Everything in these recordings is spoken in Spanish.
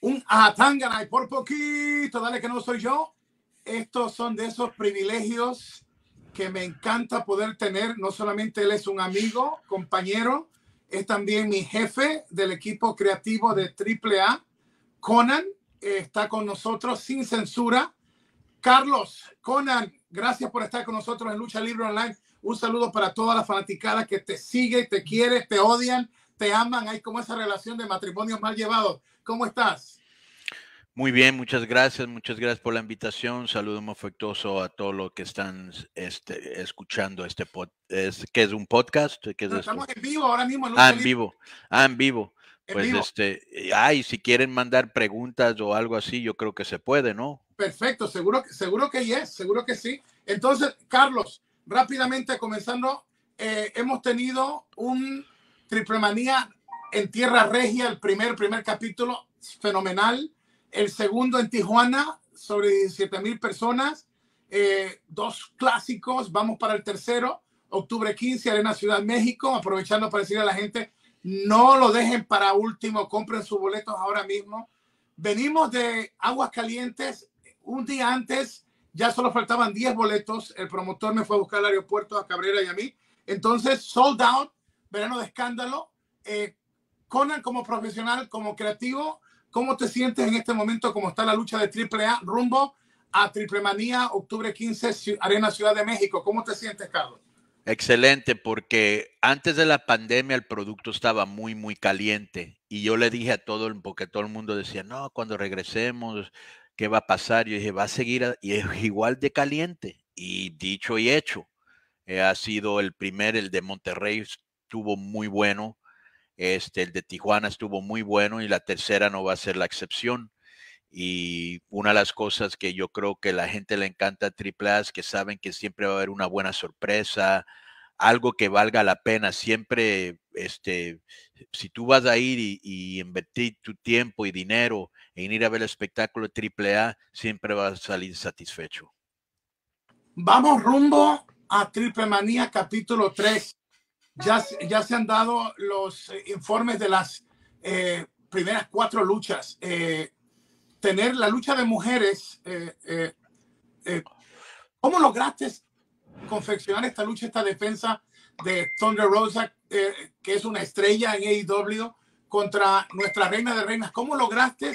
un y por poquito, dale que no soy yo. Estos son de esos privilegios que me encanta poder tener. No solamente él es un amigo, compañero, es también mi jefe del equipo creativo de AAA. Conan eh, está con nosotros sin censura. Carlos, Conan, gracias por estar con nosotros en Lucha Libre Online. Un saludo para todas las fanaticadas que te sigue, te quiere, te odian, te aman. Hay como esa relación de matrimonios mal llevados. ¿cómo estás? Muy bien, muchas gracias, muchas gracias por la invitación. Saludos saludo muy afectuoso a todos los que están este, escuchando este podcast, que es un podcast. estamos en vivo ahora mismo. En ah, en vivo, ah, en vivo. Pues este, ay, si quieren mandar preguntas o algo así, yo creo que se puede, ¿no? Perfecto, seguro, seguro que yes, seguro que sí. Entonces, Carlos, rápidamente comenzando, eh, hemos tenido un triple manía en Tierra Regia, el primer, primer capítulo, fenomenal. El segundo en Tijuana, sobre 17 mil personas. Eh, dos clásicos, vamos para el tercero, octubre 15, Arena Ciudad México, aprovechando para decirle a la gente, no lo dejen para último, compren sus boletos ahora mismo. Venimos de Aguas Calientes, un día antes ya solo faltaban 10 boletos, el promotor me fue a buscar al aeropuerto a Cabrera y a mí, entonces sold out, verano de escándalo, eh, Conan, como profesional, como creativo, ¿cómo te sientes en este momento? ¿Cómo está la lucha de AAA rumbo a Triple Manía, octubre 15, Arena Ciudad de México? ¿Cómo te sientes, Carlos? Excelente, porque antes de la pandemia el producto estaba muy, muy caliente. Y yo le dije a todo, porque todo el mundo decía, no, cuando regresemos, ¿qué va a pasar? Yo dije, va a seguir, y es igual de caliente. Y dicho y hecho, eh, ha sido el primer, el de Monterrey estuvo muy bueno. Este, el de Tijuana estuvo muy bueno y la tercera no va a ser la excepción. Y una de las cosas que yo creo que la gente le encanta a es que saben que siempre va a haber una buena sorpresa, algo que valga la pena. Siempre, este, si tú vas a ir y, invertir tu tiempo y dinero en ir a ver el espectáculo Triple A, siempre vas a salir satisfecho. Vamos rumbo a Triple Manía capítulo 3 ya, se han dado los eh, informes de las eh, primeras cuatro luchas. Eh, tener la lucha de mujeres, ¿cómo lograste confeccionar esta lucha, esta defensa de Thunder Rosa, que es una estrella en AEW, contra nuestra Reina de Reinas? ¿Cómo lograste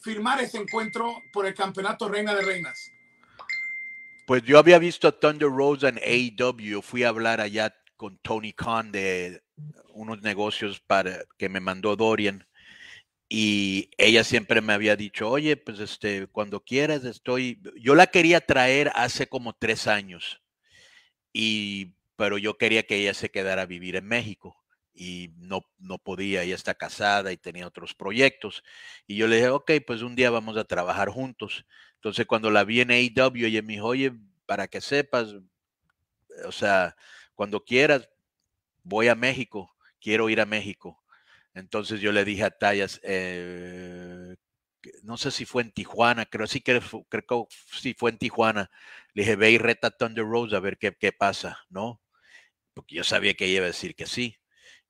firmar ese encuentro por el campeonato Reina de Reinas? Pues yo había visto a Thunder Rosa en AEW, fui a hablar allá con Tony Khan de unos negocios para que me mandó Dorian y ella siempre me había dicho, oye, pues este, cuando quieras estoy, yo la quería traer hace como tres años, y, pero yo quería que ella se quedara a vivir en México y no, no podía, ella está casada y tenía otros proyectos. Y yo le dije, ok, pues un día vamos a trabajar juntos. Entonces cuando la vi en AW ella me dijo, oye, para que sepas, o sea, cuando quieras, voy a México, quiero ir a México. Entonces yo le dije a Tallas, eh, no sé si fue en Tijuana, creo sí que creo, sí fue en Tijuana. Le dije, ve y reta a Thunder Rose a ver qué, qué pasa, ¿no? Porque yo sabía que ella iba a decir que sí.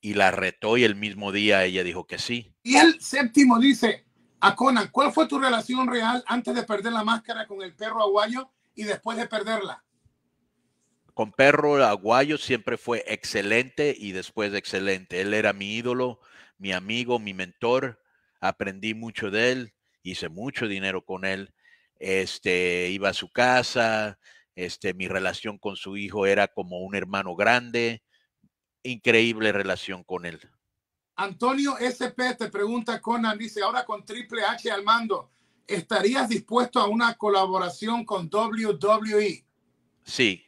Y la retó y el mismo día ella dijo que sí. Y el séptimo dice, a Conan, ¿cuál fue tu relación real antes de perder la máscara con el perro aguayo y después de perderla? con Perro Aguayo siempre fue excelente y después excelente. Él era mi ídolo, mi amigo, mi mentor. Aprendí mucho de él, hice mucho dinero con él. Este, iba a su casa, este, mi relación con su hijo era como un hermano grande. Increíble relación con él. Antonio SP te pregunta, Conan, dice, ahora con Triple H al mando, ¿estarías dispuesto a una colaboración con WWE? Sí,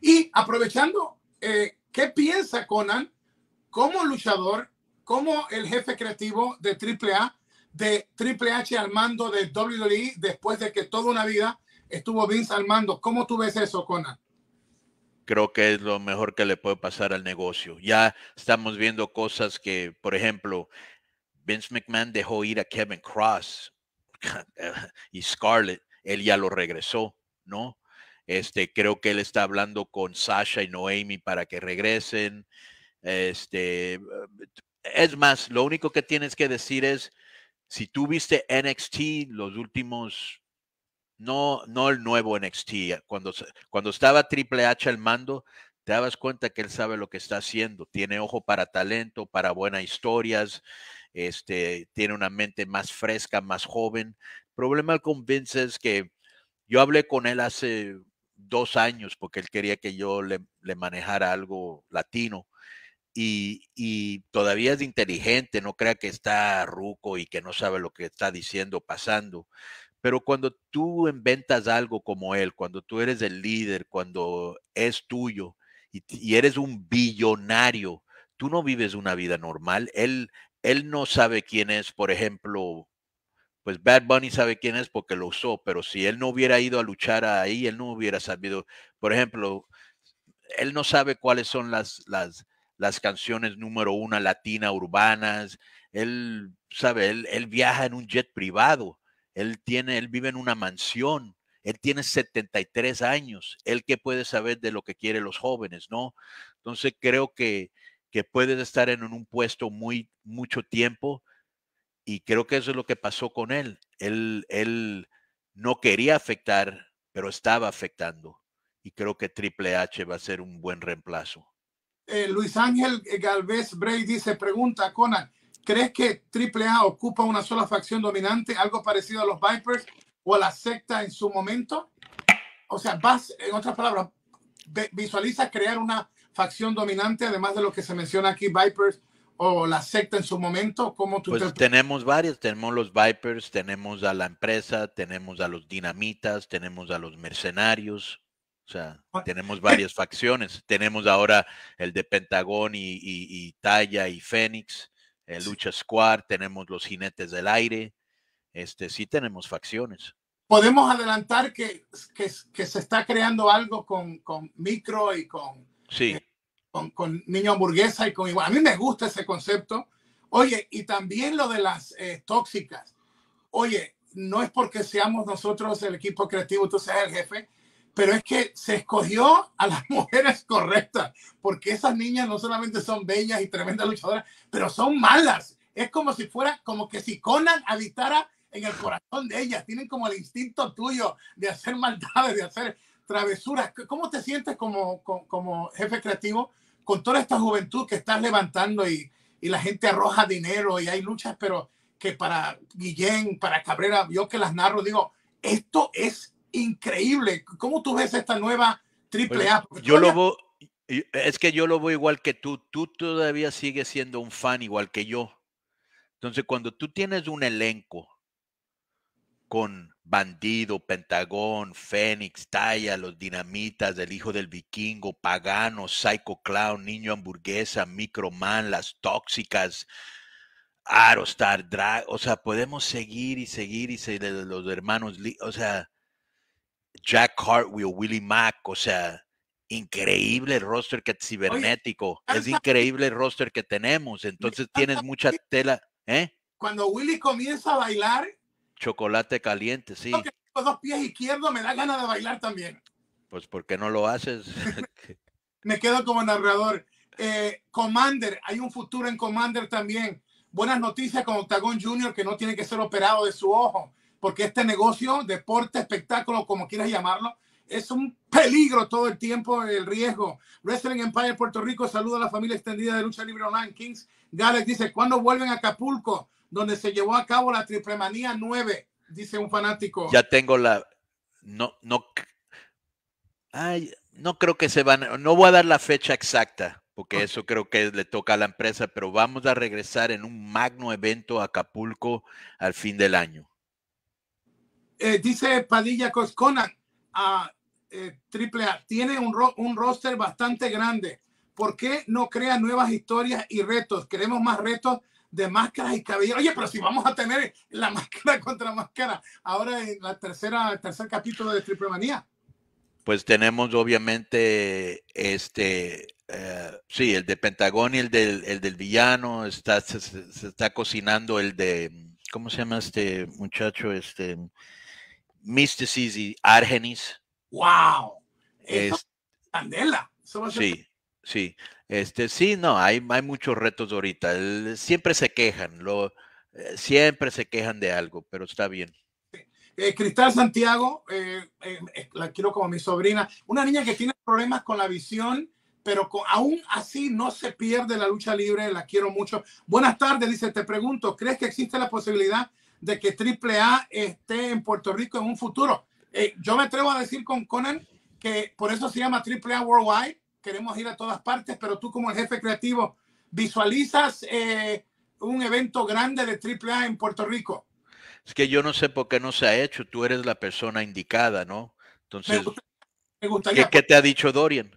y aprovechando, eh, ¿qué piensa Conan como luchador, como el jefe creativo de AAA, de Triple H al mando de WWE después de que toda una vida estuvo Vince al mando? ¿Cómo tú ves eso, Conan? creo que es lo mejor que le puede pasar al negocio. Ya estamos viendo cosas que, por ejemplo, Vince McMahon dejó ir a Kevin Cross y Scarlett, él ya lo regresó, ¿no? Este, creo que él está hablando con Sasha y Noemi para que regresen. Este, eh, es más, lo único que tienes que decir es, si tú viste NXT los últimos, no, no el nuevo NXT, eh, cuando, cuando estaba Triple H al mando, te dabas cuenta que él sabe lo que está haciendo, tiene ojo para talento, para buenas historias, este, tiene una mente más fresca, más joven. problema con Vince es que yo hablé con él hace dos años porque él quería que yo le, manejara algo latino. Y, todavía es inteligente, no crea que está ruco y que no sabe lo que está diciendo, pasando. Pero cuando tú inventas algo como él, cuando tú eres el líder, cuando es tuyo y, y eres un billonario, tú no vives una vida normal. Él, él no sabe quién es, por ejemplo, pues Bad Bunny sabe quién es porque lo usó, pero si él no hubiera ido a luchar ahí, él no hubiera sabido, por ejemplo, él no sabe cuáles son las, las, canciones número una latina urbanas, él sabe, él, viaja en un jet privado, él tiene, él vive en una mansión, él tiene 73 años, él que puede saber de lo que quieren los jóvenes, ¿no? Entonces creo que, que puedes estar en un puesto muy, mucho tiempo, y creo que eso es lo que pasó con él. Él, él no quería afectar, pero estaba afectando. Y creo que Triple H va a ser un buen reemplazo. Eh, Luis Ángel eh, Galvez Bray dice, pregunta, Conan, ¿crees que Triple A ocupa una sola facción dominante, algo parecido a los Vipers o a la secta en su momento? O sea, vas, en otras palabras, visualiza crear una facción dominante, además de lo que se menciona aquí, Vipers o la secta en su momento? ¿Cómo tú pues tenemos varias, tenemos los Vipers, tenemos a la empresa, tenemos a los dinamitas, tenemos a los mercenarios, o sea, ah. tenemos varias facciones. Tenemos ahora el de Pentagón y, y, y Talla y Fénix, el Lucha Squad, tenemos los jinetes del aire, este, sí tenemos facciones. Podemos adelantar que, que, se está creando algo con, con Micro y con... Sí. Eh, con, niña niño hamburguesa y con igual. A mí me gusta ese concepto. Oye, y también lo de las eh, tóxicas. Oye, no es porque seamos nosotros el equipo creativo, tú seas el jefe, pero es que se escogió a las mujeres correctas, porque esas niñas no solamente son bellas y tremendas luchadoras, pero son malas. Es como si fuera, como que si Conan habitara en el corazón de ellas, tienen como el instinto tuyo de hacer maldades, de hacer travesuras. ¿Cómo te sientes como jefe creativo con toda esta juventud que estás levantando y, la gente arroja dinero y hay luchas, pero que para Guillén, para Cabrera, yo que las narro, digo, esto es increíble. ¿Cómo tú ves esta nueva triple A? yo lo voy es que yo lo veo igual que tú. Tú todavía sigues siendo un fan igual que yo. Entonces, cuando tú tienes un elenco con Bandido, Pentagón, Fénix, Talla, Los Dinamitas, El Hijo del Vikingo, Pagano, Psycho Clown, Niño Hamburguesa, Microman, Las Tóxicas, Arostar, Drag. O sea, podemos seguir y seguir y seguir los hermanos. O sea, Jack Hartwell, Willie Mack, o sea, increíble el roster que es cibernético. es increíble el roster que tenemos. Entonces tienes mucha tela. ¿eh? Cuando Willy comienza a bailar, Chocolate caliente, sí. Porque dos pies izquierdos, me da ganas de bailar también. Pues, porque no lo haces? me quedo como narrador. Eh, Commander, hay un futuro en Commander también. Buenas noticias con Octagon Junior, que no tiene que ser operado de su ojo, porque este negocio, deporte, espectáculo, como quieras llamarlo, es un peligro todo el tiempo, el riesgo. Wrestling Empire Puerto Rico saluda a la familia extendida de Lucha Libre Online. Kings Gales dice, ¿cuándo vuelven a Acapulco? Donde se llevó a cabo la triple manía 9, dice un fanático. Ya tengo la... No, no... Ay, no creo que se van... No voy a dar la fecha exacta, porque eso creo que le toca a la empresa, pero vamos a regresar en un magno evento a Acapulco al fin del año. Eh, dice Padilla Coscona, ah, Triple eh, A tiene un, roster bastante grande. ¿Por qué no crea nuevas historias y retos? Queremos más retos de máscaras y cabello. Oye, pero si vamos a tener la máscara contra máscara ahora en la tercera, el tercer capítulo de Triple Manía. Pues tenemos obviamente este, eh, sí, el de Pentagón y el del, villano, está, se, está cocinando el de, ¿cómo se llama este muchacho? Este, Mysticis y Argenis. ¡Wow! es candela. sí, sí. Este, sí, no, hay, hay muchos retos ahorita. siempre se quejan, lo, eh, siempre se quejan de algo, pero está bien. Eh, Cristal Santiago, eh, la quiero como mi sobrina, una niña que tiene problemas con la visión, pero aún así no se pierde la lucha libre, la quiero mucho. Buenas tardes, dice, te pregunto, ¿crees que existe la posibilidad de que AAA esté en Puerto Rico en un futuro? Eh, yo me atrevo a decir con Conan que por eso se llama AAA Worldwide, queremos ir a todas partes, pero tú como el jefe creativo, ¿visualizas eh, un evento grande de AAA en Puerto Rico? Es que yo no sé por qué no se ha hecho, tú eres la persona indicada, ¿no? Entonces, ¿qué, te ha dicho Dorian?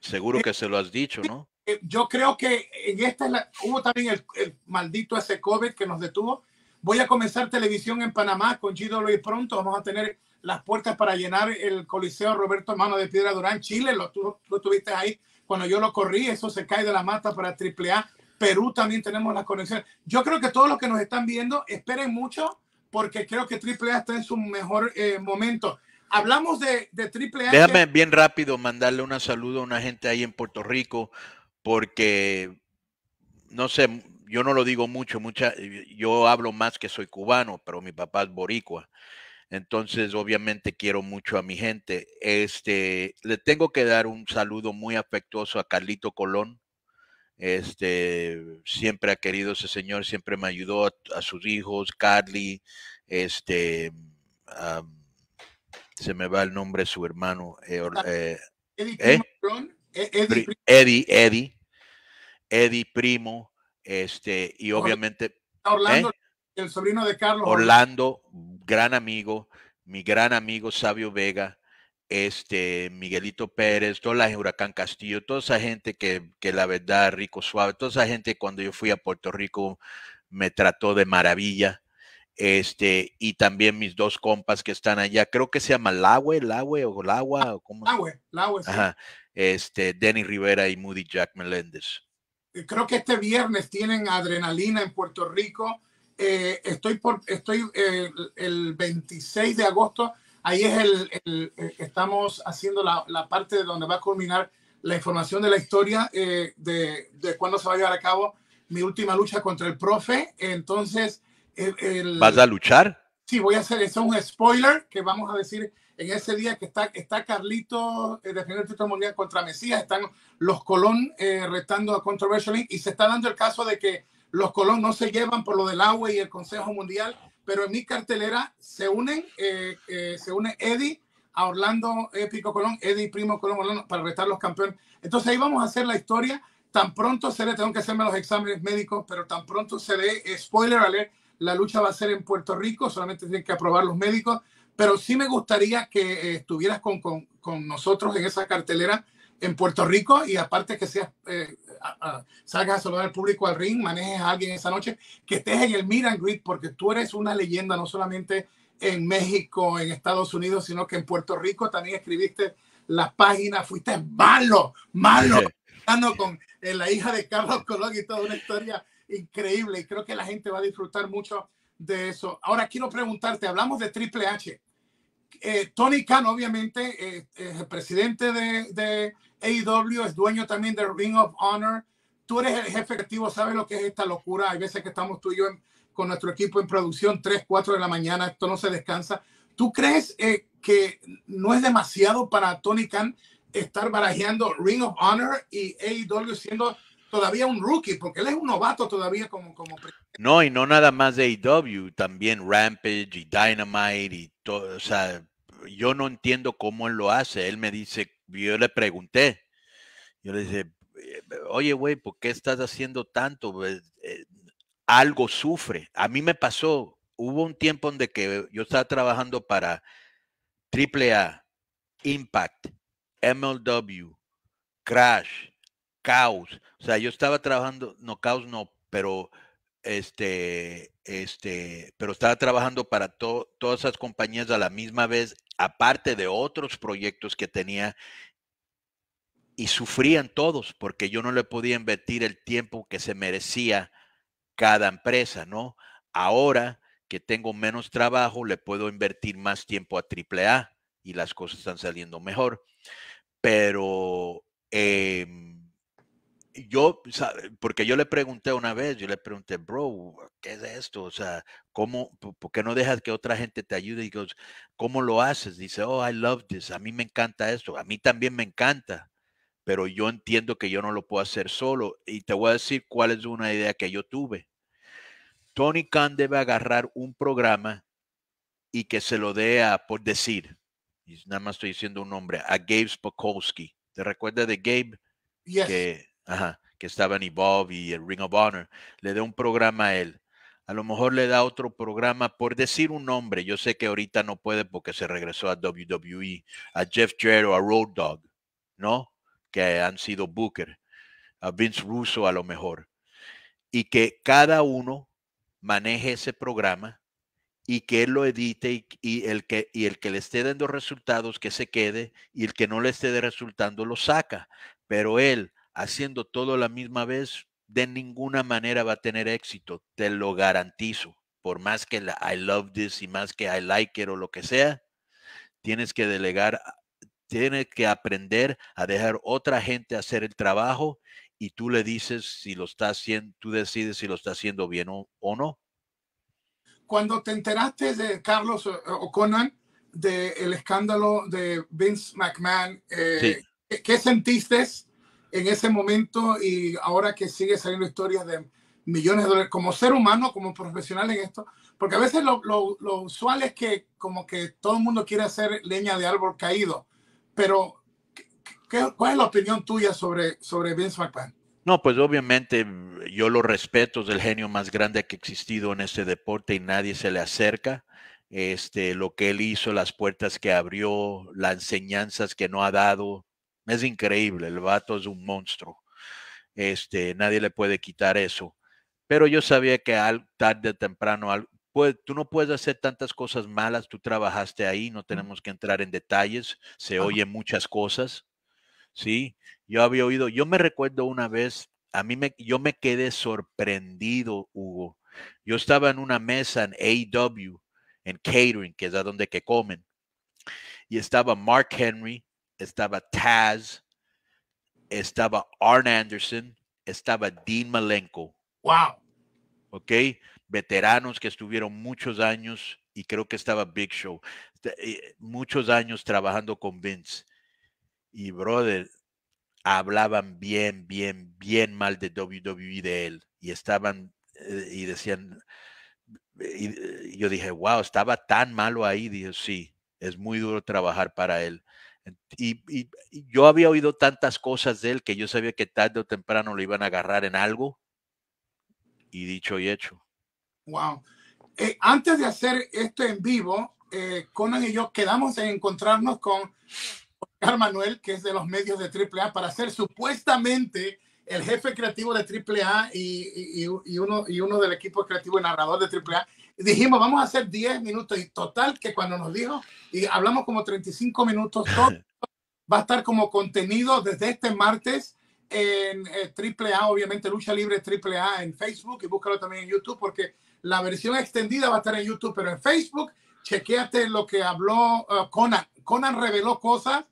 Seguro eh, que se lo has dicho, ¿no? Yo creo que en esta hubo también el, maldito ese COVID que nos detuvo. Voy a comenzar televisión en Panamá con GW pronto. Vamos a tener las puertas para llenar el Coliseo Roberto Mano de Piedra Durán, Chile, lo, tuviste ahí cuando yo lo corrí, eso se cae de la mata para AAA. Perú también tenemos las conexiones. Yo creo que todos los que nos están viendo, esperen mucho porque creo que AAA está en su mejor eh, momento. Hablamos de, de AAA. Déjame bien rápido mandarle un saludo a una gente ahí en Puerto Rico porque, no sé, yo no lo digo mucho, mucha, yo hablo más que soy cubano, pero mi papá es boricua. Entonces, obviamente quiero mucho a mi gente. Este, le tengo que dar un saludo muy afectuoso a Carlito Colón. Este, siempre ha querido ese señor, siempre me ayudó a, sus hijos, Carly, este, se me va el nombre de su hermano. Eddie, Eddie, Eddie, Eddie, primo, este, y obviamente. ¿eh? el sobrino de Carlos. Orlando, gran amigo, mi gran amigo Sabio Vega, este Miguelito Pérez, toda la Huracán Castillo, toda esa gente que, la verdad, rico, suave, toda esa gente cuando yo fui a Puerto Rico me trató de maravilla. Este, y también mis dos compas que están allá, creo que se llama Lawe, Lawe o Lawa, o cómo. Lawe, Lawe, Este, Denny Rivera y Moody Jack Meléndez. Eh, creo que este viernes tienen adrenalina en Puerto Rico eh, estoy por, estoy eh, el 26 de agosto, ahí es el, eh, estamos haciendo la, la, parte de donde va a culminar la información de la historia de, de cuándo se va a llevar a cabo mi última lucha contra el profe. Entonces, ¿vas a luchar? Sí, voy a hacer eso, un spoiler que vamos a decir en ese día que está, está Carlito defendiendo el título mundial contra Mesías, están los Colón retando a Controversial y se está dando el caso de que los Colón no se llevan por lo del agua y el Consejo Mundial, pero en mi cartelera se unen, eh, eh, se une Eddie a Orlando Épico eh, Colón, Eddie Primo Colón para retar los campeones. Entonces ahí vamos a hacer la historia. Tan pronto se le, tengo que hacerme los exámenes médicos, pero tan pronto se le, spoiler alert, la lucha va a ser en Puerto Rico, solamente tienen que aprobar los médicos, pero sí me gustaría que estuvieras con, nosotros en esa cartelera en Puerto Rico y aparte que seas Ah, ah, salgas a saludar al público al ring, manejes a alguien esa noche, que estés en el Miran Grid, porque tú eres una leyenda, no solamente en México, en Estados Unidos, sino que en Puerto Rico también escribiste las páginas, fuiste malo, malo, hablando con eh, la hija de Carlos Colón y toda una historia increíble y creo que la gente va a disfrutar mucho de eso. Ahora quiero preguntarte, hablamos de Triple H, eh, Tony Khan, obviamente, es eh, eh, el presidente de, de AEW, es dueño también del Ring of Honor. Tú eres el jefe efectivo, sabes lo que es esta locura. Hay veces que estamos tú y yo con nuestro equipo en producción, 3, 4 de la mañana, esto no se descansa. ¿Tú crees que no es demasiado para Tony Khan estar barajeando Ring of Honor y AEW siendo todavía un rookie? Porque él es un novato todavía como... como... No, y no nada más de AEW, también Rampage y Dynamite y o sea, yo no entiendo cómo él lo hace. Él me dice, yo le pregunté, yo le dije, eh, oye, güey, ¿por qué estás haciendo tanto? Pues, eh, algo sufre. A mí me pasó, hubo un tiempo donde que yo estaba trabajando para AAA, Impact, MLW, Crash, Caos. O sea, yo estaba trabajando, no Caos no, pero este, este, pero estaba trabajando para todas esas compañías a la misma vez, aparte de otros proyectos que tenía, y sufrían todos porque yo no le podía invertir el tiempo que se merecía cada empresa, ¿no? Ahora que tengo menos trabajo, le puedo invertir más tiempo a AAA y las cosas están saliendo mejor. Pero eh, yo, porque yo le pregunté una vez, yo le pregunté, bro, ¿qué es esto? O sea, ¿cómo, por qué no dejas que otra gente te ayude? Y ¿cómo lo haces? Dice, oh, I love this, a mí me encanta esto, a mí también me encanta, pero yo entiendo que yo no lo puedo hacer solo. Y te voy a decir cuál es una idea que yo tuve. Tony Khan debe agarrar un programa y que se lo dé a, por decir, y nada más estoy diciendo un nombre, a Gabe Spokowski. ¿Te recuerdas de Gabe? que estaban y Bob y el Ring of Honor, le da un programa a él. A lo mejor le da otro programa, por decir un nombre, yo sé que ahorita no puede porque se regresó a WWE, a Jeff Jarrett o a Road Dog, ¿no? Que han sido Booker, a Vince Russo a lo mejor. Y que cada uno maneje ese programa y que él lo edite y, el que, y el que le esté dando resultados que se quede y el que no le esté resultando lo saca. Pero él haciendo todo a la misma vez, de ninguna manera va a tener éxito, te lo garantizo. Por más que la, I love this y más que I like it o lo que sea, tienes que delegar, ah, tienes que aprender a dejar otra gente hacer el trabajo y tú le dices si lo está haciendo, tú decides si lo está haciendo bien o, no. Cuando te enteraste de Carlos eh, O'Connor, del escándalo de Vince McMahon, eh, ¿qué sentiste? en ese momento y ahora que sigue saliendo historias de millones de dólares, como ser humano, como profesional en esto, porque a veces lo, lo, lo usual es que como que todo el mundo quiere hacer leña de árbol caído, pero cuál es la opinión tuya sobre, sobre Vince McMahon? No, pues obviamente yo lo respeto, es el genio más grande que ha existido en este deporte y nadie se le acerca. Este, lo que él hizo, las puertas que abrió, las enseñanzas que no ha dado, es increíble, el vato es un monstruo. Este, nadie le puede quitar eso. Pero yo sabía que al, tarde o temprano, al, pues, tú no puedes hacer tantas cosas malas, tú trabajaste ahí, no tenemos que entrar en detalles, se oyen muchas cosas, ¿sí? Yo había oído, yo me recuerdo una vez, a mí me, yo me quedé sorprendido, Hugo. Yo estaba en una mesa en AW, en catering, que es a donde que comen, y estaba Mark Henry, estaba Taz, estaba Arn Anderson, estaba Dean Malenko. ¡Wow! ¿Ok? Veteranos que estuvieron muchos años y creo que estaba Big Show, eh, muchos años trabajando con Vince. Y, brother, hablaban bien, bien, bien mal de WWE de él y estaban eh, y decían, y, eh, yo dije, wow, estaba tan malo ahí, dije, sí, es muy duro trabajar para él. Y, yo había oído tantas cosas de él que yo sabía que tarde o temprano lo iban a agarrar en algo. Y dicho y hecho. Wow. Eh, antes de hacer esto en vivo, eh, Conan y yo quedamos en encontrarnos con Oscar Manuel, que es de los medios de AAA, para ser supuestamente el jefe creativo de AAA y, y, uno, y uno del equipo creativo y narrador de AAA dijimos, vamos a hacer 10 minutos y total, que cuando nos dijo, y hablamos como 35 minutos, va a estar como contenido desde este martes en AAA, eh, obviamente Lucha Libre AAA en Facebook y búscalo también en YouTube porque la versión extendida va a estar en YouTube, pero en Facebook chequeate lo que habló eh, Conan. Conan reveló cosas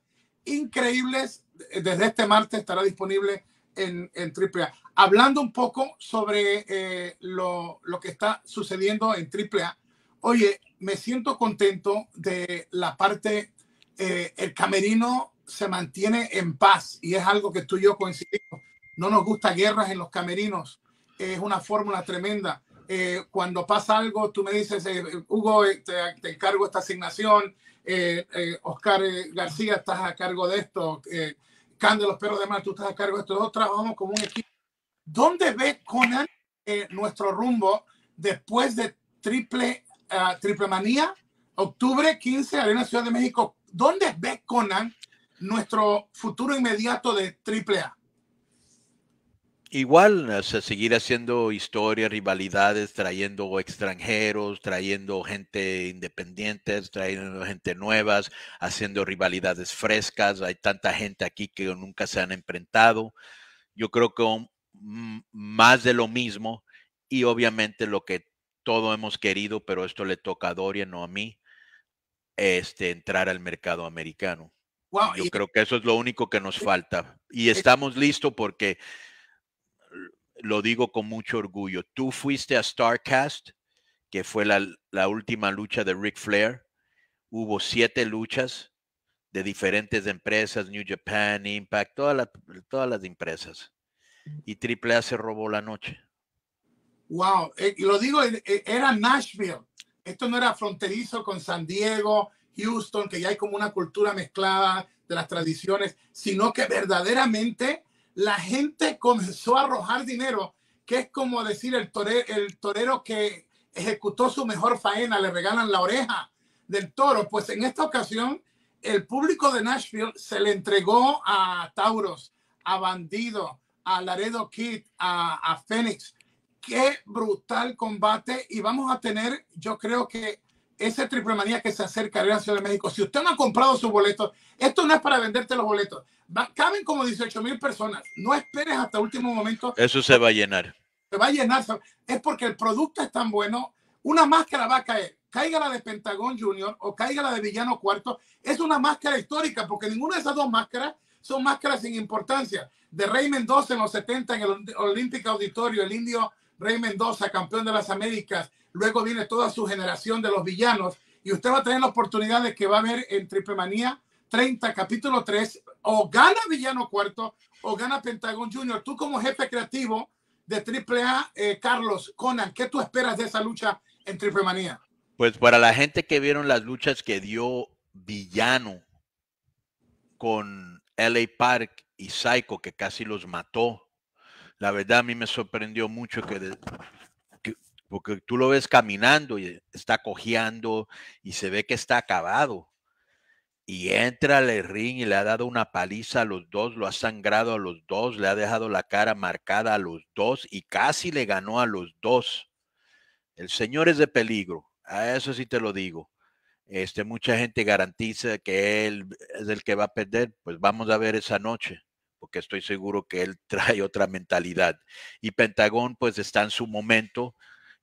increíbles. Eh, desde este martes estará disponible en, en A. Hablando un poco sobre eh, lo, lo, que está sucediendo en A. oye, me siento contento de la parte, eh, el camerino se mantiene en paz y es algo que tú y yo coincidimos. No nos gusta guerras en los camerinos, es una fórmula tremenda. Eh, cuando pasa algo, tú me dices, Hugo, te, te, encargo esta asignación, Oscar García, estás a cargo de esto, Cándido, los perros de mar, tú estás a cargo de esto. Nosotros trabajamos como un equipo. ¿Dónde ve Conan eh, nuestro rumbo después de triple, ah, triple manía? Octubre 15, Arena Ciudad de México. ¿Dónde ve Conan nuestro futuro inmediato de triple A? igual seguir haciendo historias, rivalidades, trayendo extranjeros, trayendo gente independiente, trayendo gente nuevas, haciendo rivalidades frescas. Hay tanta gente aquí que nunca se han enfrentado. Yo creo que más de lo mismo y obviamente lo que todo hemos querido, pero esto le toca a doria no a mí, este, entrar al mercado americano. Yo creo que eso es lo único que nos falta. Y estamos listos porque lo digo con mucho orgullo. Tú fuiste a StarCast, que fue la, última lucha de Ric Flair. Hubo siete luchas de diferentes empresas, New Japan, Impact, todas las, empresas. Y AAA se robó la noche. Wow, eh, y lo digo, eh, eh, era Nashville. Esto no era fronterizo con San Diego, Houston, que ya hay como una cultura mezclada de las tradiciones, sino que verdaderamente la gente comenzó a arrojar dinero, que es como decir el torero, que ejecutó su mejor faena, le regalan la oreja del toro. Pues en esta ocasión, el público de Nashville se le entregó a Tauros, a Bandido, a Laredo Kid, a, a Phoenix. Qué brutal combate y vamos a tener, yo creo que ese triple manía que se acerca a la Ciudad de México, si usted no ha comprado sus boletos, esto no es para venderte los boletos. caben como 18 mil personas. No esperes hasta último momento. Eso se va a llenar. Se va a llenar. Es porque el producto es tan bueno. Una máscara va a caer. Caiga la de Pentagón Junior o caiga la de Villano Cuarto. Es una máscara histórica porque ninguna de esas dos máscaras son máscaras sin importancia. De Rey Mendoza en los 70 en el Olímpico Auditorio, el indio Rey Mendoza, campeón de las Américas, luego viene toda su generación de los villanos y usted va a tener la oportunidad de que va a ver en Triple Manía 30, capítulo 3, o gana Villano Cuarto o gana Pentagon Junior. Tú como jefe creativo de Triple A, eh, Carlos, Conan, ¿qué tú esperas de esa lucha en Triple Manía? Pues para la gente que vieron las luchas que dio Villano con LA Park y Psycho, que casi los mató, la verdad a mí me sorprendió mucho que porque tú lo ves caminando y está cojeando y se ve que está acabado. Y entra le ring y le ha dado una paliza a los dos, lo ha sangrado a los dos, le ha dejado la cara marcada a los dos y casi le ganó a los dos. El señor es de peligro, a eso sí te lo digo. Este, mucha gente garantiza que él es el que va a perder, pues vamos a ver esa noche porque estoy seguro que él trae otra mentalidad. Y Pentagón pues está en su momento,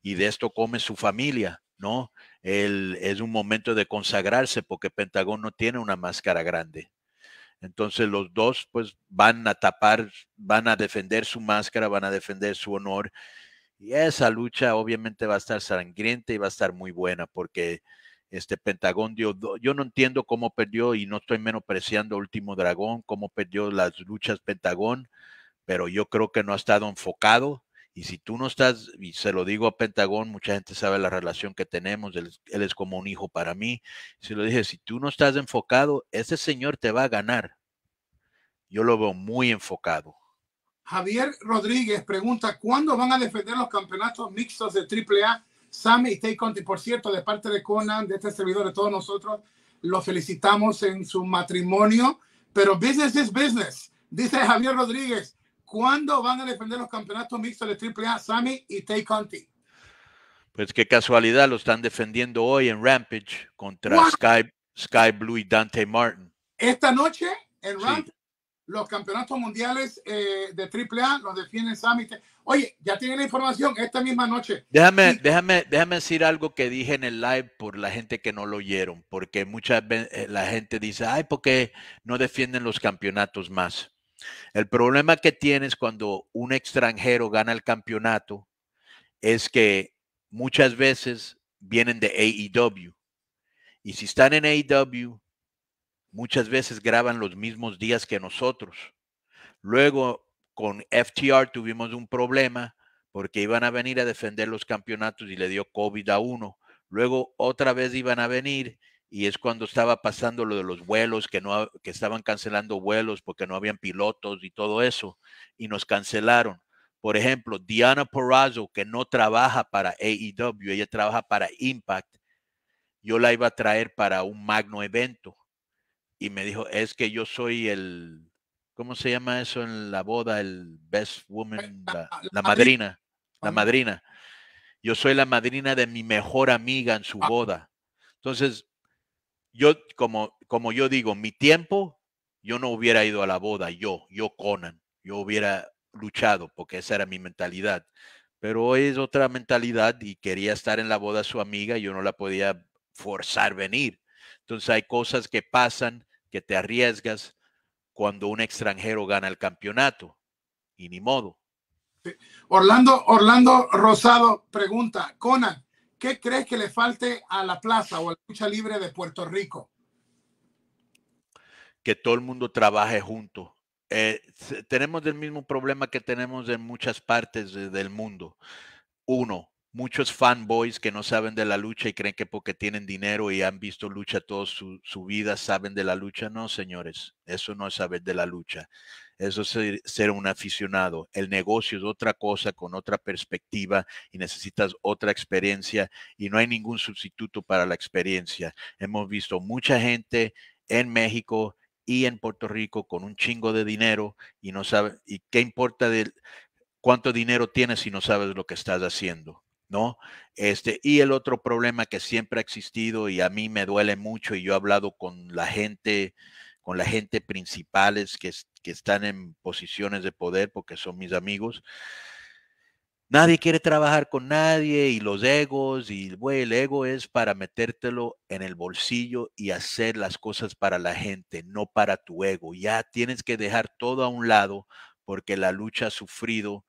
y de esto come su familia, ¿no? es un momento de consagrarse porque Pentagón no tiene una máscara grande. Entonces los dos pues van a tapar, van a defender su máscara, van a defender su honor. Y esa lucha obviamente va a estar sangrienta y va a estar muy buena porque este Pentagón dio, yo no entiendo cómo perdió y no estoy menospreciando Último Dragón, cómo perdió las luchas Pentagón, pero yo creo que no ha estado enfocado y si tú no estás, y se lo digo a Pentagón, mucha gente sabe la relación que tenemos, él, es como un hijo para mí. Se lo dije, si tú no estás enfocado, ese señor te va a ganar. Yo lo veo muy enfocado. Javier Rodríguez pregunta, ¿cuándo van a defender los campeonatos mixtos de AAA, Sammy y Tay Conti? Por cierto, de parte de Conan, de este servidor, de todos nosotros, lo felicitamos en su matrimonio, pero business is business, dice Javier Rodríguez ¿Cuándo van a defender los campeonatos mixtos de AAA Sammy y Tay Conti? Pues qué casualidad, lo están defendiendo hoy en Rampage contra Sky, Blue y Dante Martin. Esta noche en Rampage, los campeonatos mundiales eh, de AAA los defienden Sammy. Oye, ya tienen la información esta misma noche. Déjame, déjame, déjame decir algo que dije en el live por la gente que no lo oyeron, porque muchas veces eh, la gente dice, ay, ¿por qué no defienden los campeonatos más? El problema que tienes cuando un extranjero gana el campeonato es que muchas veces vienen de AEW. Y si están en AEW, muchas veces graban los mismos días que nosotros. Luego con FTR tuvimos un problema porque iban a venir a defender los campeonatos y le dio COVID a uno. Luego otra vez iban a venir y es cuando estaba pasando lo de los vuelos, que, no, estaban cancelando vuelos porque no habían pilotos y todo eso, y nos cancelaron. Por ejemplo, Diana Porrazo que no trabaja para AEW, ella trabaja para Impact, yo la iba a traer para un magno evento. Y me dijo, es que yo soy el, ¿cómo se llama eso en la boda? El best woman, la madrina, la madrina. Yo soy la madrina de mi mejor amiga en su ah. boda. Entonces, yo, como, como yo digo, mi tiempo, yo no hubiera ido a la boda, yo, yo Conan, yo hubiera luchado porque esa era mi mentalidad. Pero hoy es otra mentalidad y quería estar en la boda su amiga, yo no la podía forzar venir. Entonces hay cosas que pasan, que te arriesgas cuando un extranjero gana el campeonato y ni modo. Orlando, Orlando Rosado pregunta, Conan, ¿qué crees que le falte a la plaza o a la lucha libre de Puerto Rico? Que todo el mundo trabaje junto. Eh, tenemos el mismo problema que tenemos en muchas partes del mundo. Uno, muchos fanboys que no saben de la lucha y creen que porque tienen dinero y han visto lucha toda su, vida saben de la lucha. No, señores, eso no es saber de la lucha. Eso es ser, un aficionado. El negocio es otra cosa con otra perspectiva y necesitas otra experiencia y no hay ningún sustituto para la experiencia. Hemos visto mucha gente en México y en Puerto Rico con un chingo de dinero y no sabe, y qué importa de cuánto dinero tienes si no sabes lo que estás haciendo este, y el otro problema que siempre ha existido y a mí me duele mucho y yo he hablado con la gente, con la gente principales que, están en posiciones de poder porque son mis amigos. Nadie quiere trabajar con nadie y los egos y el ego es para metértelo en el bolsillo y hacer las cosas para la gente, no para tu ego. Ya tienes que dejar todo a un lado porque la lucha ha sufrido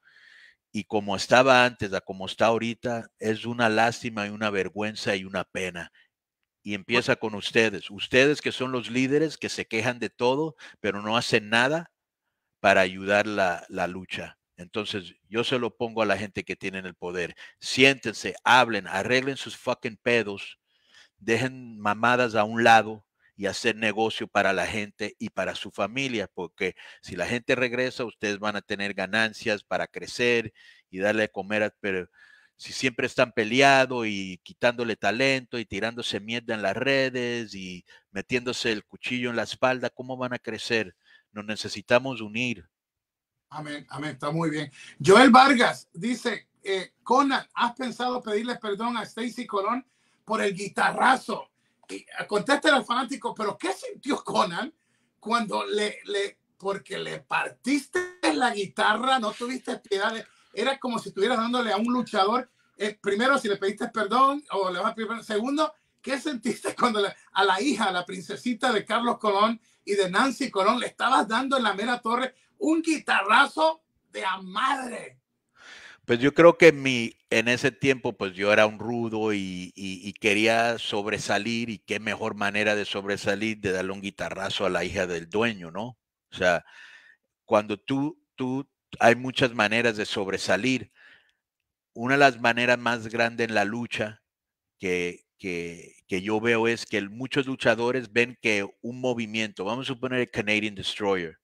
y como estaba antes a como está ahorita, es una lástima y una vergüenza y una pena. Y empieza con ustedes, ustedes que son los líderes que se quejan de todo, pero no hacen nada para ayudar la, la lucha. Entonces, yo se lo pongo a la gente que tiene el poder. Siéntense, hablen, arreglen sus fucking pedos, dejen mamadas a un lado y hacer negocio para la gente y para su familia, porque si la gente regresa, ustedes van a tener ganancias para crecer y darle de comer, pero si siempre están peleados y quitándole talento y tirándose mierda en las redes y metiéndose el cuchillo en la espalda, ¿cómo van a crecer? Nos necesitamos unir. Amén, amén, está muy bien. Joel Vargas dice, eh, Conan, ¿has pensado pedirle perdón a Stacy Colón por el guitarrazo Contestan al fanático, pero ¿qué sintió Conan cuando le, le, porque le partiste la guitarra, no tuviste piedad? era como si estuvieras dándole a un luchador, eh, primero si le pediste perdón o le vas a Segundo, ¿qué sentiste cuando a la hija, a la princesita de Carlos Colón y de Nancy Colón, le estabas dando en la mera torre un guitarrazo de a madre? Pues yo creo que mi, en ese tiempo, pues yo era un rudo y, quería sobresalir y qué mejor manera de sobresalir de darle un guitarrazo a la hija del dueño, ¿no? O sea, cuando tú, tú, hay muchas maneras de sobresalir. Una de las maneras más grandes en la lucha que, que, que yo veo es que muchos luchadores ven que un movimiento, vamos a suponer el Canadian Destroyer,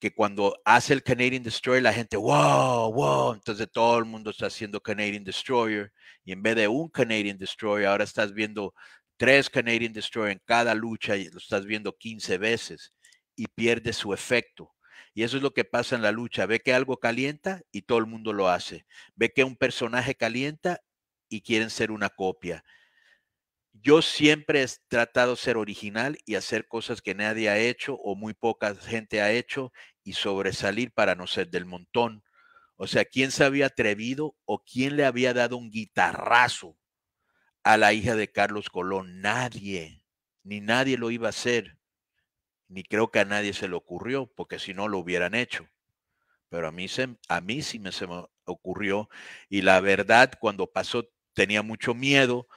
que cuando hace el Canadian Destroyer la gente, wow, wow, entonces todo el mundo está haciendo Canadian Destroyer y en vez de un Canadian Destroyer ahora estás viendo tres Canadian Destroyer en cada lucha y lo estás viendo 15 veces y pierde su efecto. Y eso es lo que pasa en la lucha. Ve que algo calienta y todo el mundo lo hace. Ve que un personaje calienta y quieren ser una copia. Yo siempre he tratado de ser original y hacer cosas que nadie ha hecho o muy poca gente ha hecho sobresalir para no ser del montón. O sea, ¿quién se había atrevido o quién le había dado un guitarrazo a la hija de Carlos Colón? Nadie, ni nadie lo iba a hacer, ni creo que a nadie se le ocurrió, porque si no lo hubieran hecho. Pero a mí, se, a mí sí me se me ocurrió y la verdad, cuando pasó, tenía mucho miedo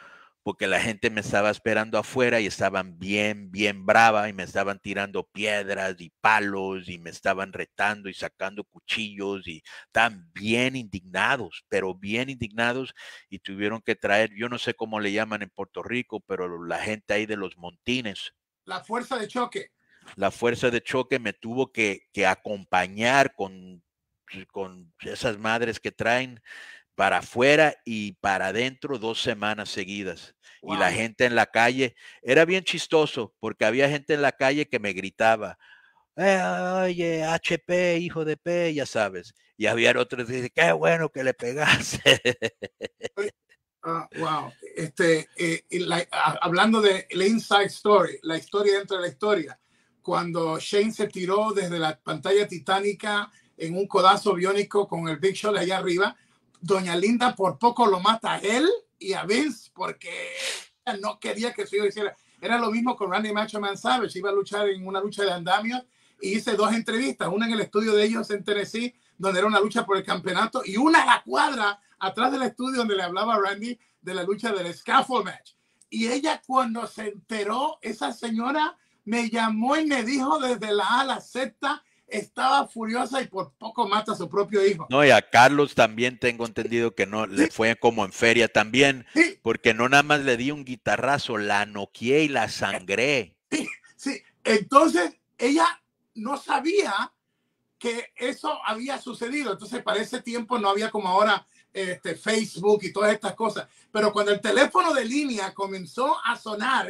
porque la gente me estaba esperando afuera y estaban bien, bien brava y me estaban tirando piedras y palos y me estaban retando y sacando cuchillos y tan bien indignados, pero bien indignados y tuvieron que traer, yo no sé cómo le llaman en Puerto Rico, pero la gente ahí de los montines. La fuerza de choque. La fuerza de choque me tuvo que, que acompañar con, con esas madres que traen para afuera y para adentro dos semanas seguidas. Y la gente en la calle, era bien chistoso porque había gente en la calle que me gritaba, eh, oye, HP, hijo de P, ya sabes. Y había otros que qué bueno que le pegaste. wow, ah, este, eh, ah, hablando de la inside story, la historia dentro de la historia, cuando Shane se tiró desde la pantalla titánica en un codazo biónico con el Big Shot allá arriba, Doña Linda por poco lo mata a él y a Vince porque no quería que su hijo hiciera. Era lo mismo con Randy Macho Man Savage. Iba a luchar en una lucha de andamios y hice dos entrevistas, una en el estudio de ellos en Tennessee, donde era una lucha por el campeonato, y una a la cuadra atrás del estudio donde le hablaba a Randy de la lucha del scaffold match. Y ella cuando se enteró, esa señora me llamó y me dijo desde la A a la Z estaba furiosa y por poco mata a su propio hijo. No, y a Carlos también tengo entendido que no, le fue como en feria también, porque no nada más le di un guitarrazo, la noqueé y la sangré. Sí, sí, entonces ella no sabía que eso había sucedido, entonces para ese tiempo no había como ahora este, Facebook y todas estas cosas, pero cuando el teléfono de línea comenzó a sonar,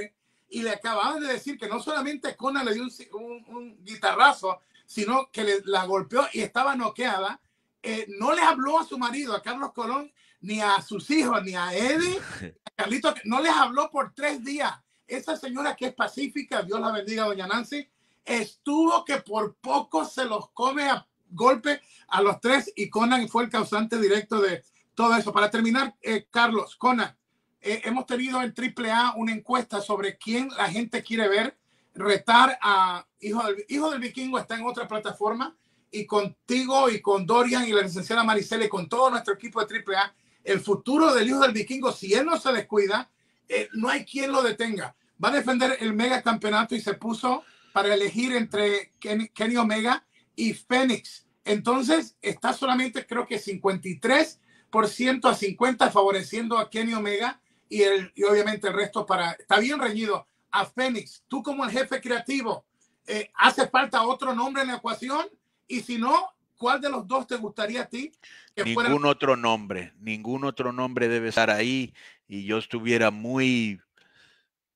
y le acababan de decir que no solamente Conan le dio un guitarrazo, sino que la golpeó y estaba noqueada. Eh, no les habló a su marido, a Carlos Colón, ni a sus hijos, ni a Eddie, Carlito, no les habló por tres días. Esa señora que es pacífica, Dios la bendiga, doña Nancy, estuvo que por poco se los come a golpe a los tres y Conan fue el causante directo de todo eso. Para terminar, eh, Carlos, Conan, eh, hemos tenido en A una encuesta sobre quién la gente quiere ver retar a Hijo del, Hijo del Vikingo está en otra plataforma y contigo y con Dorian y la licenciada Maricela y con todo nuestro equipo de AAA, el futuro del Hijo del Vikingo, si él no se descuida, eh, no hay quien lo detenga. Va a defender el mega campeonato y se puso para elegir entre Kenny Omega y Fénix. Entonces está solamente creo que 53% a 50 favoreciendo a Kenny Omega y, el, y obviamente el resto para... Está bien reñido a Fénix, tú como el jefe creativo, eh, ¿hace falta otro nombre en la ecuación? Y si no, ¿cuál de los dos te gustaría a ti? ningún otro nombre, ningún otro nombre debe estar ahí y yo estuviera muy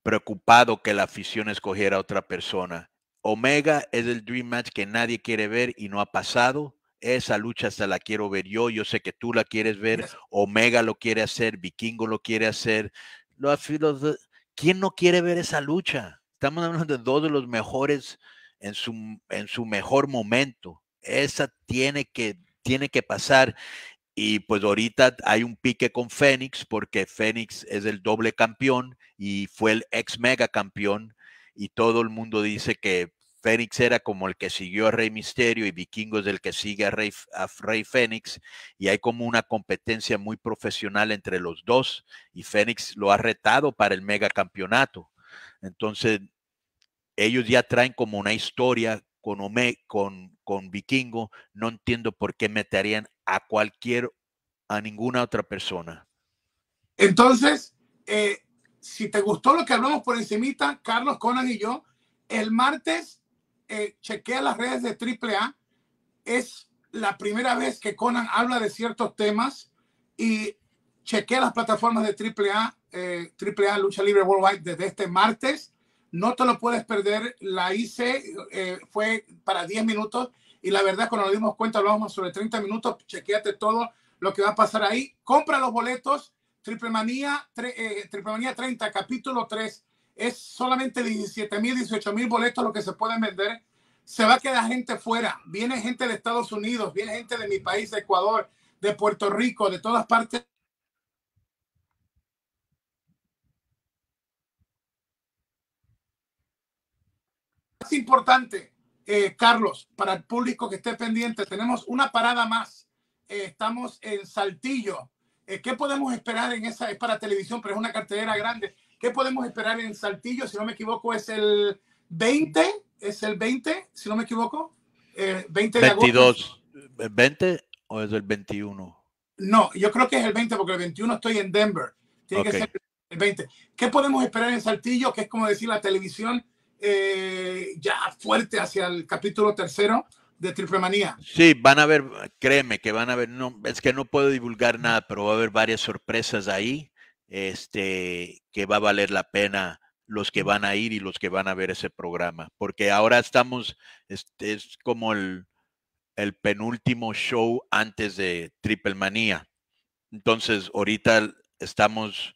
preocupado que la afición escogiera a otra persona. Omega es el Dream Match que nadie quiere ver y no ha pasado. Esa lucha hasta la quiero ver yo. Yo sé que tú la quieres ver. Omega lo quiere hacer. Vikingo lo quiere hacer. Los, los, ¿Quién no quiere ver esa lucha? Estamos hablando de dos de los mejores en su, en su mejor momento. Esa tiene que, tiene que pasar. Y pues ahorita hay un pique con Fénix porque Fénix es el doble campeón y fue el ex mega campeón y todo el mundo dice que Fénix era como el que siguió a Rey Misterio y Vikingo es el que sigue a Rey, a Fénix y hay como una competencia muy profesional entre los dos y Fénix lo ha retado para el mega campeonato. Entonces, ellos ya traen como una historia con, con, con Vikingo, no entiendo por qué meterían a cualquier, a ninguna otra persona. Entonces, eh, si te gustó lo que hablamos por encimita, Carlos, Conan y yo, el martes eh, chequea las redes de AAA. Es la primera vez que Conan habla de ciertos temas y chequea las plataformas de AAA, eh, AAA Lucha Libre Worldwide desde este martes. No te lo puedes perder. La hice, eh, fue para 10 minutos y la verdad cuando nos dimos cuenta hablamos sobre 30 minutos. Chequeate todo lo que va a pasar ahí. Compra los boletos. Triple Manía, eh, Triple Manía 30, capítulo 3 es solamente 17 mil, mil boletos lo que se pueden vender. Se va a quedar gente fuera. Viene gente de Estados Unidos, viene gente de mi país, de Ecuador, de Puerto Rico, de todas partes. Es importante, eh, Carlos, para el público que esté pendiente, tenemos una parada más. Eh, estamos en Saltillo. Eh, ¿Qué podemos esperar en esa? Es para televisión, pero es una cartelera grande. ¿Qué podemos esperar en Saltillo? Si no me equivoco, es el 20, es el 20, si no me equivoco. 20 eh, de 22, ¿El ¿20 o es el 21? No, yo creo que es el 20 porque el 21 estoy en Denver. Tiene que ser el 20. ¿Qué podemos esperar en Saltillo? Que es como decir la televisión eh, ya fuerte hacia el capítulo tercero de Triple Manía. Sí, van a ver, créeme que van a ver, no, es que no puedo divulgar nada, pero va a haber varias sorpresas ahí este, que va a valer la pena los que van a ir y los que van a ver ese programa, porque ahora estamos, este es como el, penúltimo show antes de Triple Manía. Entonces, ahorita estamos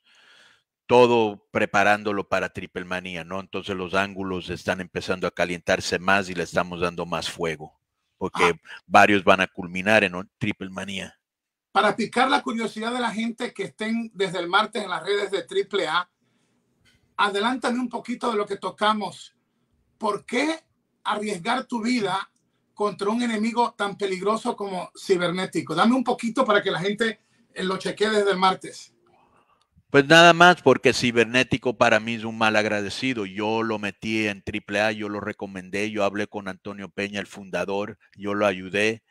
todo preparándolo para Triple Manía, ¿no? Entonces los ángulos están empezando a calentarse más y le estamos dando más fuego, ah. porque varios van a culminar en Triple Manía para picar la curiosidad de la gente que estén desde el martes en las redes de AAA, adelántame un poquito de lo que tocamos. ¿Por qué arriesgar tu vida contra un enemigo tan peligroso como cibernético? Dame un poquito para que la gente eh, lo chequee desde el martes. Pues nada más, porque cibernético para mí es un mal agradecido. Yo lo metí en AAA, yo lo recomendé, yo hablé con Antonio Peña, el fundador, yo lo ayudé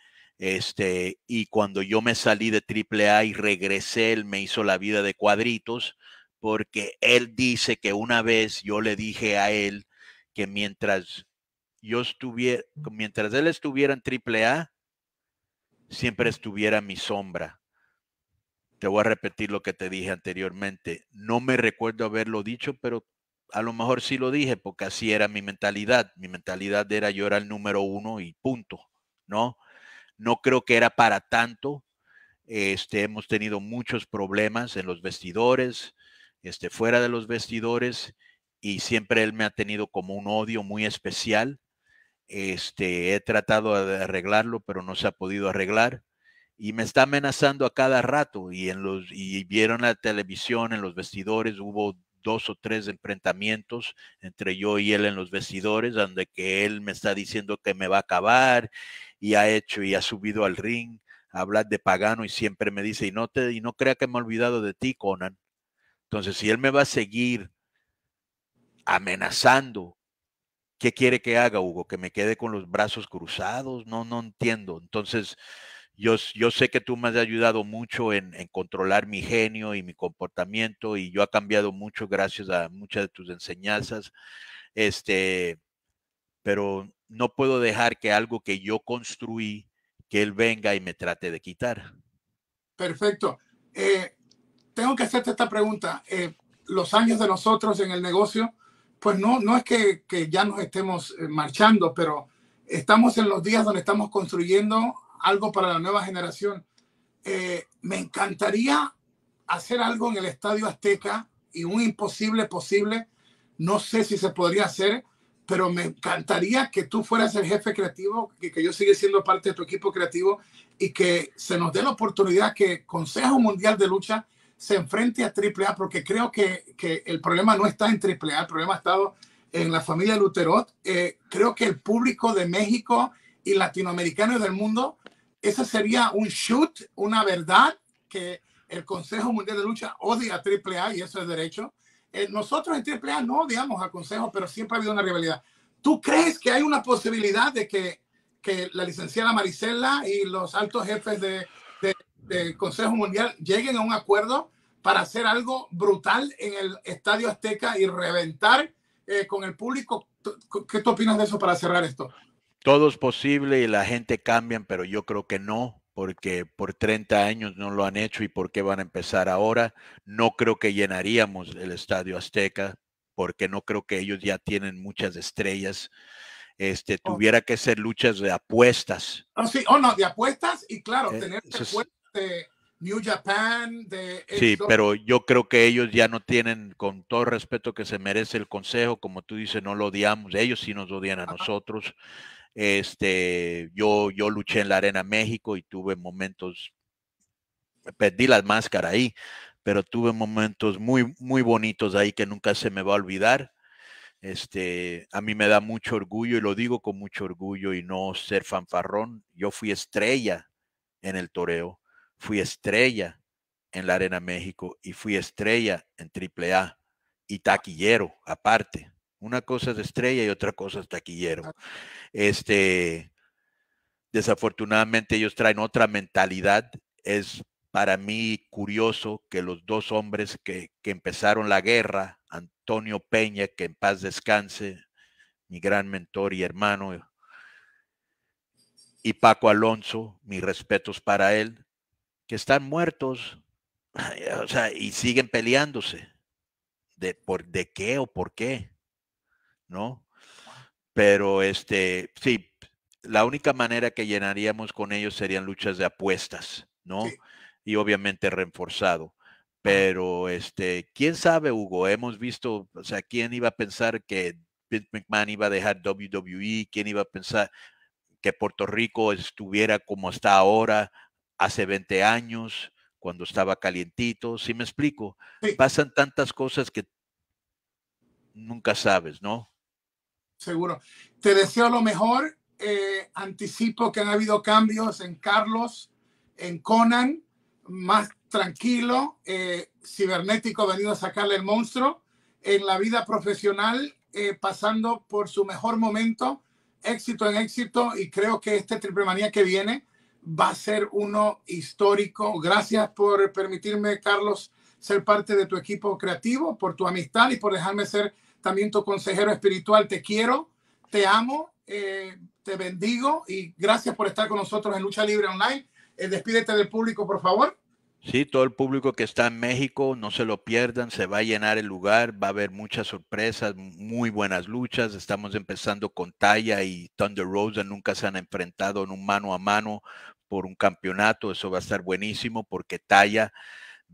este, y cuando yo me salí de AAA y regresé, él me hizo la vida de cuadritos, porque él dice que una vez yo le dije a él que mientras yo estuviera, mientras él estuviera en AAA, siempre estuviera mi sombra. Te voy a repetir lo que te dije anteriormente. No me recuerdo haberlo dicho, pero a lo mejor sí lo dije, porque así era mi mentalidad. Mi mentalidad era yo era el número uno y punto, ¿no? No creo que era para tanto. Este, hemos tenido muchos problemas en los vestidores, este, fuera de los vestidores, y siempre él me ha tenido como un odio muy especial. Este, he tratado de arreglarlo, pero no se ha podido arreglar. Y me está amenazando a cada rato. Y, en los, y vieron la televisión, en los vestidores hubo dos o tres enfrentamientos entre yo y él en los vestidores, donde que él me está diciendo que me va a acabar y ha hecho y ha subido al ring a de pagano y siempre me dice, y no, te, y no crea que me he olvidado de ti, Conan. Entonces, si él me va a seguir amenazando, ¿qué quiere que haga, Hugo? ¿Que me quede con los brazos cruzados? No, no entiendo. Entonces, yo, sé que tú me has ayudado mucho en, controlar mi genio y mi comportamiento y yo ha cambiado mucho gracias a muchas de tus enseñanzas. Este, pero no puedo dejar que algo que yo construí, que él venga y me trate de quitar. Perfecto. Eh, tengo que hacerte esta pregunta. Eh, los años de nosotros en el negocio, pues no, no es que, que ya nos estemos eh, marchando, pero estamos en los días donde estamos construyendo algo para la nueva generación. Eh, me encantaría hacer algo en el Estadio Azteca y un imposible posible. No sé si se podría hacer, pero me encantaría que tú fueras el jefe creativo, que, que yo siga siendo parte de tu equipo creativo y que se nos dé la oportunidad que Consejo Mundial de Lucha se enfrente a AAA, porque creo que, que el problema no está en AAA, el problema ha estado en la familia Luterot. Eh, creo que el público de México y latinoamericanos del mundo ese sería un shoot, una verdad que el Consejo Mundial de Lucha odia a AAA y eso es derecho. Eh, nosotros en AAA no odiamos al Consejo, pero siempre ha habido una rivalidad. ¿Tú crees que hay una posibilidad de que, la licenciada Marisela y los altos jefes de, del Consejo Mundial lleguen a un acuerdo para hacer algo brutal en el Estadio Azteca y reventar eh, con el público? ¿Qué tú opinas de eso para cerrar esto? todo es posible y la gente cambia, pero yo creo que no, porque por 30 años no lo han hecho y por qué van a empezar ahora. No creo que llenaríamos el Estadio Azteca, porque no creo que ellos ya tienen muchas estrellas. Este, tuviera que ser luchas de apuestas. Ah, oh, sí, no, de apuestas y claro, eh, tener New Japan, Sí, pero yo creo que ellos ya no tienen, con todo respeto que se merece el consejo, como tú dices, no lo odiamos, ellos sí nos odian a nosotros. Este, yo, yo luché en la Arena México y tuve momentos, perdí la máscara ahí, pero tuve momentos muy, muy bonitos ahí que nunca se me va a olvidar. Este, a mí me da mucho orgullo y lo digo con mucho orgullo y no ser fanfarrón. Yo fui estrella en el toreo, fui estrella en la Arena México y fui estrella en AAA y taquillero aparte. Una cosa es estrella y otra cosa es taquillero. Este, desafortunadamente ellos traen otra mentalidad. Es para mí curioso que los dos hombres que, que empezaron la guerra, Antonio Peña, que en paz descanse, mi gran mentor y hermano, y Paco Alonso, mis respetos para él, que están muertos, o sea, y siguen peleándose. ¿De, por, de qué o por qué? ¿no? Pero este, sí, la única manera que llenaríamos con ellos serían luchas de apuestas, ¿no? Y obviamente reforzado. Pero este, quién sabe, Hugo, hemos visto, o sea, quién iba a pensar que Vince McMahon iba a dejar WWE, quién iba a pensar que Puerto Rico estuviera como está ahora hace 20 años, cuando estaba calientito, si ¿Sí me explico, pasan tantas cosas que nunca sabes, ¿no? Seguro. Te deseo lo mejor. Eh, anticipo que han habido cambios en Carlos, en Conan, más tranquilo, eh, cibernético, venido a sacarle el monstruo, en la vida profesional, eh, pasando por su mejor momento, éxito en éxito, y creo que este Triple Manía que viene va a ser uno histórico. Gracias por permitirme, Carlos, ser parte de tu equipo creativo, por tu amistad y por dejarme ser también tu consejero espiritual. Te quiero, te amo, eh, te bendigo y gracias por estar con nosotros en Lucha Libre Online. Eh, despídete del público, por favor. Sí, todo el público que está en México, no se lo pierdan, se va a llenar el lugar, va a haber muchas sorpresas, muy buenas luchas. Estamos empezando con Taya y Thunder Rosa, nunca se han enfrentado en un mano a mano por un campeonato, eso va a estar buenísimo porque Taya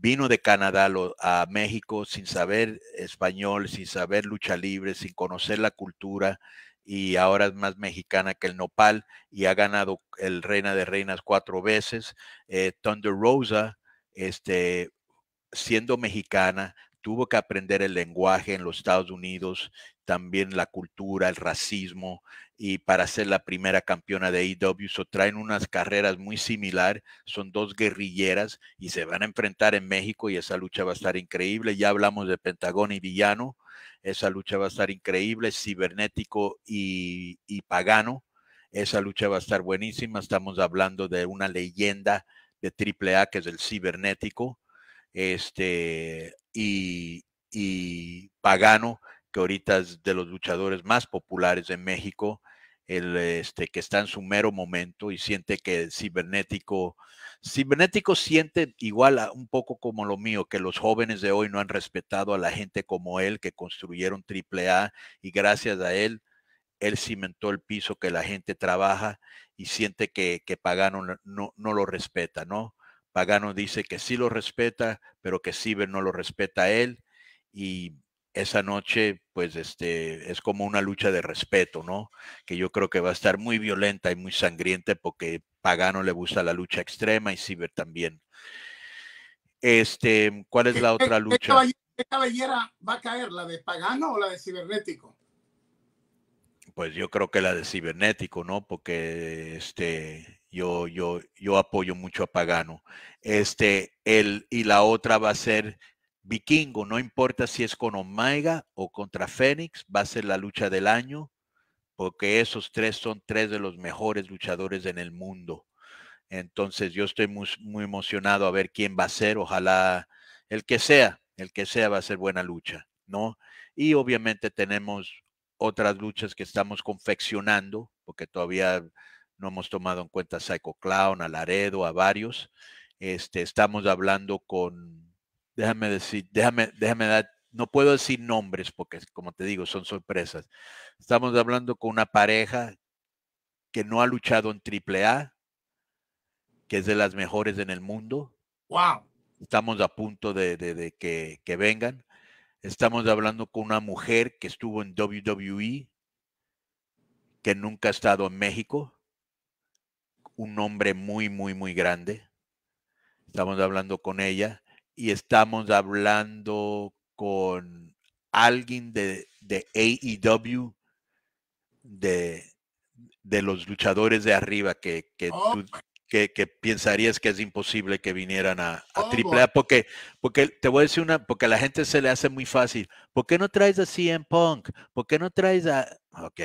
vino de Canadá a México sin saber español, sin saber lucha libre, sin conocer la cultura y ahora es más mexicana que el nopal y ha ganado el Reina de Reinas cuatro veces. Eh, Thunder Rosa, este, siendo mexicana, tuvo que aprender el lenguaje en los Estados Unidos, también la cultura, el racismo, y para ser la primera campeona de AEW, So, traen unas carreras muy similar, son dos guerrilleras y se van a enfrentar en México y esa lucha va a estar increíble. Ya hablamos de Pentagón y Villano, esa lucha va a estar increíble, Cibernético y, Pagano, esa lucha va a estar buenísima. Estamos hablando de una leyenda de AAA que es el Cibernético este, y, y Pagano que ahorita es de los luchadores más populares de México, el, este, que está en su mero momento y siente que el cibernético, cibernético siente igual a, un poco como lo mío, que los jóvenes de hoy no han respetado a la gente como él, que construyeron AAA y gracias a él, él cimentó el piso que la gente trabaja y siente que, que Pagano no, no lo respeta, ¿no? Pagano dice que sí lo respeta, pero que Ciber no lo respeta a él y esa noche, pues este, es como una lucha de respeto, ¿no? Que yo creo que va a estar muy violenta y muy sangrienta porque Pagano le gusta la lucha extrema y Ciber también. Este, ¿cuál es la otra lucha? ¿Qué, caballera, va a caer? ¿La de Pagano o la de Cibernético? Pues yo creo que la de Cibernético, ¿no? Porque este, yo, yo, yo apoyo mucho a Pagano. Este, el, y la otra va a ser Vikingo, no importa si es con Omega o contra Fénix, va a ser la lucha del año, porque esos tres son tres de los mejores luchadores en el mundo. Entonces yo estoy muy, emocionado a ver quién va a ser, ojalá el que sea, el que sea va a ser buena lucha, ¿no? Y obviamente tenemos otras luchas que estamos confeccionando, porque todavía no hemos tomado en cuenta a Psycho Clown, a Laredo, a varios. Este, estamos hablando con déjame decir, déjame, déjame dar, no puedo decir nombres porque, como te digo, son sorpresas. Estamos hablando con una pareja que no ha luchado en AAA, que es de las mejores en el mundo. ¡Wow! Estamos a punto de, de, que, que vengan. Estamos hablando con una mujer que estuvo en WWE, que nunca ha estado en México, un hombre muy, muy, muy grande. Estamos hablando con ella y estamos hablando con alguien de, de AEW, de, de, los luchadores de arriba oh, que, que, pensarías que es imposible que vinieran a, a AAA, porque, porque te voy a decir una, porque la gente se le hace muy fácil, ¿por qué no traes a CM Punk? ¿Por qué no traes a... Ok,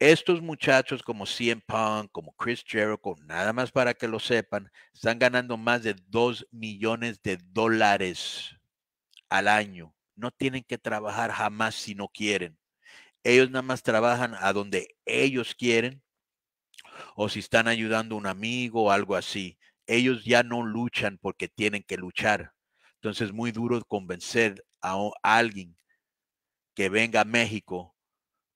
estos muchachos como CM Punk, como Chris Jericho, nada más para que lo sepan, están ganando más de 2 millones de dólares al año. No tienen que trabajar jamás si no quieren. Ellos nada más trabajan a donde ellos quieren o si están ayudando a un amigo o algo así. Ellos ya no luchan porque tienen que luchar. Entonces es muy duro convencer a, a alguien que venga a México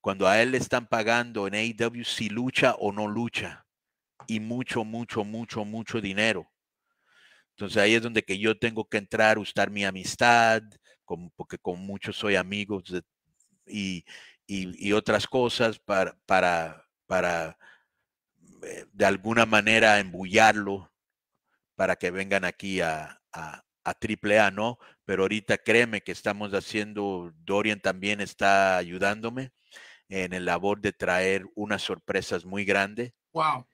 cuando a él le están pagando en AEW si lucha o no lucha. Y mucho, mucho, mucho, mucho dinero. Entonces ahí es donde que yo tengo que entrar, usar mi amistad, porque con muchos soy amigos y, otras cosas para, para, para eh, de alguna manera embullarlo para que vengan aquí a, a, a AAA, ¿no? Pero ahorita créeme que estamos haciendo, Dorian también está ayudándome en el labor de traer unas sorpresas muy grandes. Wow.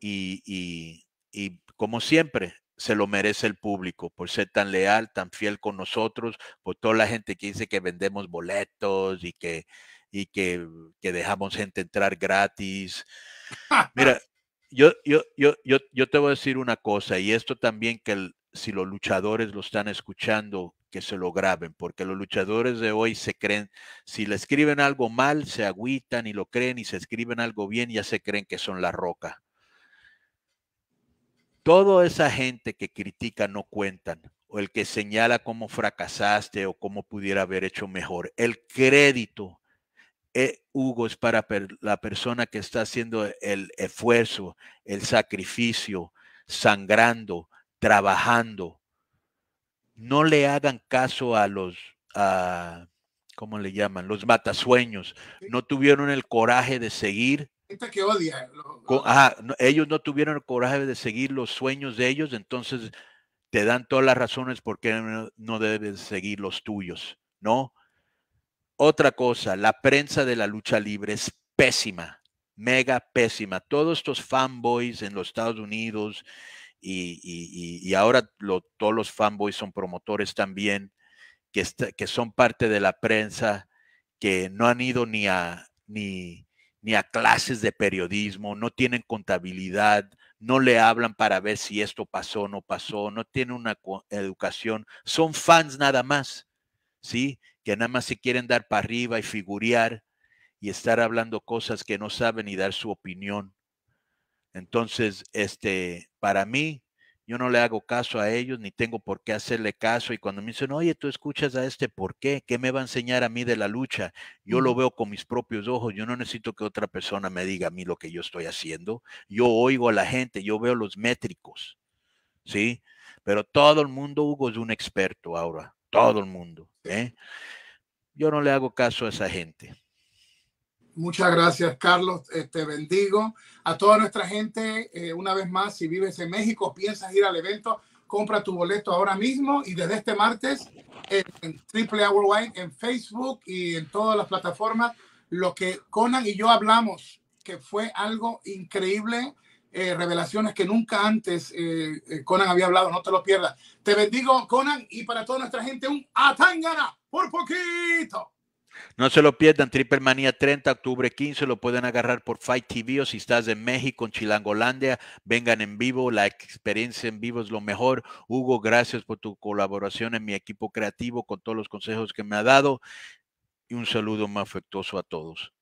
Y, y, y como siempre, se lo merece el público por ser tan leal, tan fiel con nosotros, por toda la gente que dice que vendemos boletos y que, y que, dejamos gente entrar gratis. Mira, yo, yo, yo, yo, te voy a decir una cosa, y esto también que si los luchadores lo están escuchando, que se lo graben, porque los luchadores de hoy se creen, si le escriben algo mal, se agüitan y lo creen, y si escriben algo bien, ya se creen que son la roca. Toda esa gente que critica no cuentan, o el que señala cómo fracasaste o cómo pudiera haber hecho mejor. El crédito, eh, Hugo, es para la persona que está haciendo el esfuerzo, el sacrificio, sangrando, trabajando, no le hagan caso a los, a, ¿cómo le llaman? Los matasueños. No tuvieron el coraje de seguir. odia. ellos no tuvieron el coraje de seguir los sueños de ellos, entonces te dan todas las razones por qué no, no debes seguir los tuyos, ¿no? Otra cosa, la prensa de la lucha libre es pésima, mega pésima. Todos estos fanboys en los Estados Unidos y, ahora todos los fanboys son promotores también, que, que son parte de la prensa, que no han ido ni a, ni, ni a clases de periodismo, no tienen contabilidad, no le hablan para ver si esto pasó o no pasó, no tienen una educación, son fans nada más, ¿sí? Que nada más se quieren dar para arriba y figurear y estar hablando cosas que no saben y dar su opinión. Entonces, este, para mí, yo no le hago caso a ellos, ni tengo por qué hacerle caso. Y cuando me dicen, oye, tú escuchas a este, ¿por qué? ¿Qué me va a enseñar a mí de la lucha? Yo lo veo con mis propios ojos, yo no necesito que otra persona me diga a mí lo que yo estoy haciendo. Yo oigo a la gente, yo veo los métricos, ¿sí? Pero todo el mundo, Hugo, es un experto ahora, todo el mundo. ¿eh? Yo no le hago caso a esa gente. Muchas gracias, Carlos. Eh, te bendigo. A toda nuestra gente, eh, una vez más, si vives en México, piensas ir al evento, compra tu boleto ahora mismo y desde este martes en, Triple Hour Wine, en Facebook y en todas las plataformas, lo que Conan y yo hablamos, que fue algo increíble, eh, revelaciones que nunca antes Conan había hablado, no te lo pierdas. Te bendigo, Conan, y para toda nuestra gente, un atangana por poquito. No se lo pierdan, Triple Manía 30, octubre 15, lo pueden agarrar por Fight TV o si estás en México, en Chilangolandia, vengan en vivo, la experiencia en vivo es lo mejor. Hugo, gracias por tu colaboración en mi equipo creativo con todos los consejos que me ha dado y un saludo más afectuoso a todos.